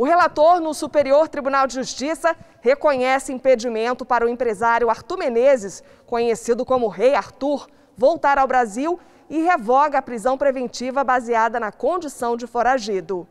O relator no Superior Tribunal de Justiça reconhece impedimento para o empresário Arthur Menezes, conhecido como Rei Arthur, voltar ao Brasil e revoga a prisão preventiva baseada na condição de foragido.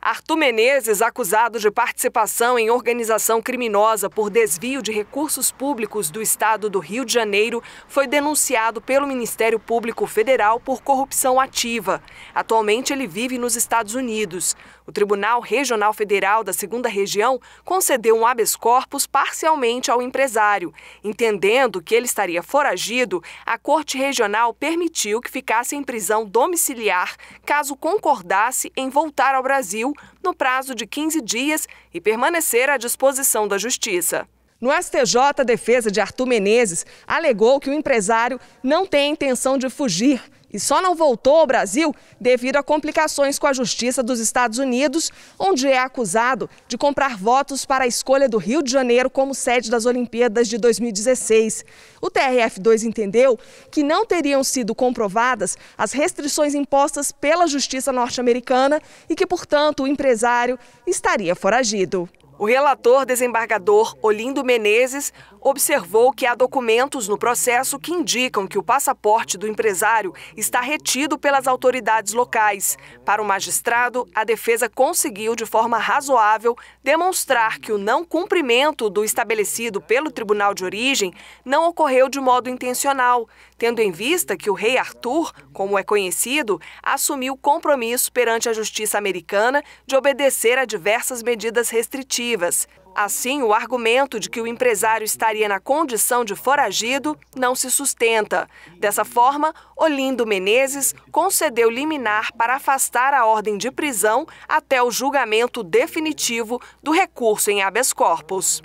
Arthur Menezes, acusado de participação em organização criminosa por desvio de recursos públicos do estado do Rio de Janeiro, foi denunciado pelo Ministério Público Federal por corrupção ativa. Atualmente ele vive nos Estados Unidos. O Tribunal Regional Federal da Segunda Região concedeu um habeas corpus parcialmente ao empresário. Entendendo que ele estaria foragido, a Corte Regional permitiu que ficasse em prisão domiciliar caso concordasse em voltar ao Brasil no prazo de 15 dias e permanecer à disposição da Justiça. No STJ, a defesa de Arthur Menezes alegou que o empresário não tem intenção de fugir e só não voltou ao Brasil devido a complicações com a Justiça dos Estados Unidos, onde é acusado de comprar votos para a escolha do Rio de Janeiro como sede das Olimpíadas de 2016. O TRF2 entendeu que não teriam sido comprovadas as restrições impostas pela Justiça norte-americana e que, portanto, o empresário estaria foragido. O relator desembargador Olindo Menezes observou que há documentos no processo que indicam que o passaporte do empresário está retido pelas autoridades locais. Para o magistrado, a defesa conseguiu, de forma razoável, demonstrar que o não cumprimento do estabelecido pelo tribunal de origem não ocorreu de modo intencional, tendo em vista que o rei Arthur, como é conhecido, assumiu compromisso perante a justiça americana de obedecer a diversas medidas restritivas negativas. Assim, o argumento de que o empresário estaria na condição de foragido não se sustenta. Dessa forma, Olindo Menezes concedeu liminar para afastar a ordem de prisão até o julgamento definitivo do recurso em habeas corpus.